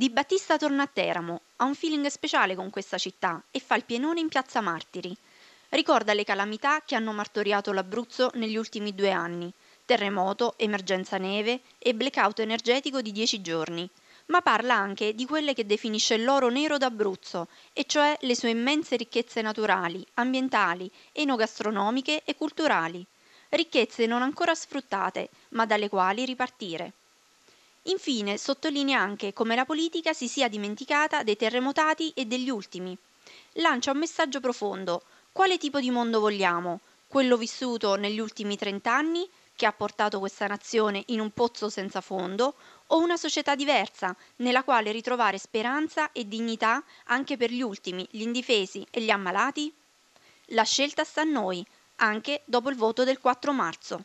Di Battista torna a Teramo, ha un feeling speciale con questa città e fa il pienone in piazza Martiri. Ricorda le calamità che hanno martoriato l'Abruzzo negli ultimi due anni, terremoto, emergenza neve e blackout energetico di dieci giorni, ma parla anche di quelle che definisce l'oro nero d'Abruzzo, e cioè le sue immense ricchezze naturali, ambientali, enogastronomiche e culturali, ricchezze non ancora sfruttate, ma dalle quali ripartire. Infine, sottolinea anche come la politica si sia dimenticata dei terremotati e degli ultimi. Lancia un messaggio profondo. Quale tipo di mondo vogliamo? Quello vissuto negli ultimi trent'anni, che ha portato questa nazione in un pozzo senza fondo, o una società diversa, nella quale ritrovare speranza e dignità anche per gli ultimi, gli indifesi e gli ammalati? La scelta sta a noi, anche dopo il voto del 4 marzo.